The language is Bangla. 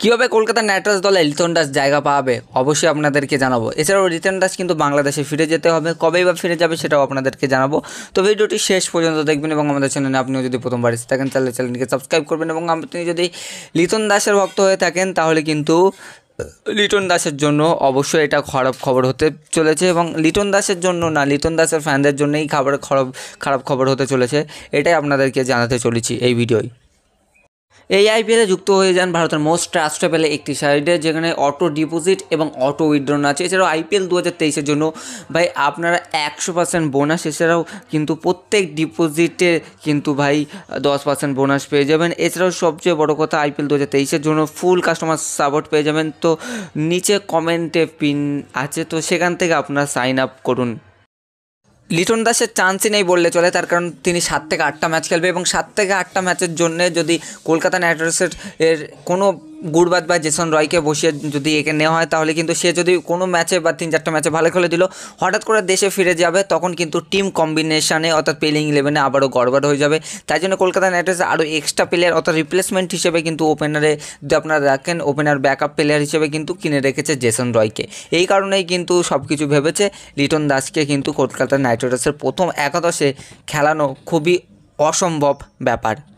কীভাবে কলকাতা নাইট রাইডার্স দলে লিথন দাস জায়গা পাবে অবশ্যই আপনাদেরকে জানাবো এছাড়াও লিটন দাস কিন্তু বাংলাদেশে ফিরে যেতে হবে কবেই বা ফিরে যাবে সেটাও আপনাদেরকে জানাবো তো ভিডিওটি শেষ পর্যন্ত দেখবেন এবং আমাদের চ্যানেলে আপনিও যদি প্রথমবার এসে থাকেন তাহলে চ্যানেলকে সাবস্ক্রাইব করবেন এবং আপনি যদি লিথন দাসের ভক্ত হয়ে থাকেন তাহলে কিন্তু লিটন দাসের জন্য অবশ্যই এটা খারাপ খবর হতে চলেছে এবং লিটন দাসের জন্য না লিটন দাসের ফ্যানদের জন্যই খাবার খারাপ খারাপ খবর হতে চলেছে এটাই আপনাদেরকে জানাতে চলেছি এই ভিডিওয় এই আইপিএলে যুক্ত হয়ে যান ভারতের মোস্ট ট্রাস্টেবল একটি সাইডে যেখানে অটো ডিপোজিট এবং অটো উইড্রোন আছে এছাড়াও আইপিএল দু হাজার তেইশের জন্য ভাই আপনারা একশো পার্সেন্ট বোনাস এছাড়াও কিন্তু প্রত্যেক ডিপোজিটে কিন্তু ভাই দশ পার্সেন্ট বোনাস পেয়ে যাবেন এছাড়াও সবচেয়ে বড় কথা আইপিএল দু হাজার তেইশের জন্য ফুল কাস্টমার সাপোর্ট পেয়ে যাবেন তো নিচে কমেন্টে পিন আছে তো সেখান থেকে আপনারা সাইন আপ করুন লিটন দাসের চান্সই নেই বললে চলে তার কারণ তিনি সাত থেকে আটটা ম্যাচ খেলবে এবং সাত থেকে আটটা ম্যাচের জন্য যদি কলকাতা নাইট রাইডার্সের এর কোনো গুরবাদ বা জেসন রয়কে বসিয়ে যদি একে নেওয়া হয় তাহলে কিন্তু সে যদি কোনো ম্যাচে বা তিন চারটা ম্যাচে ভালো খেলে দিল হঠাৎ করে দেশে ফিরে যাবে তখন কিন্তু টিম কম্বিনেশানে অর্থাৎ প্লেইং ইলেভেনে আবারও গড়বড় হয়ে যাবে তাই জন্য কলকাতা নাইট রাইডার্স আরও এক্সট্রা প্লেয়ার অর্থাৎ রিপ্লেসমেন্ট হিসেবে কিন্তু ওপেনারে যদি আপনারা রাখেন ওপেনার ব্যাকআপ প্লেয়ার হিসেবে কিন্তু কিনে রেখেছে জেসন রয়কে এই কারণেই কিন্তু সব কিছু ভেবেছে লিটন দাসকে কিন্তু কলকাতা নাইট রাইডার্সের প্রথম একাদশে খেলানো খুবই অসম্ভব ব্যাপার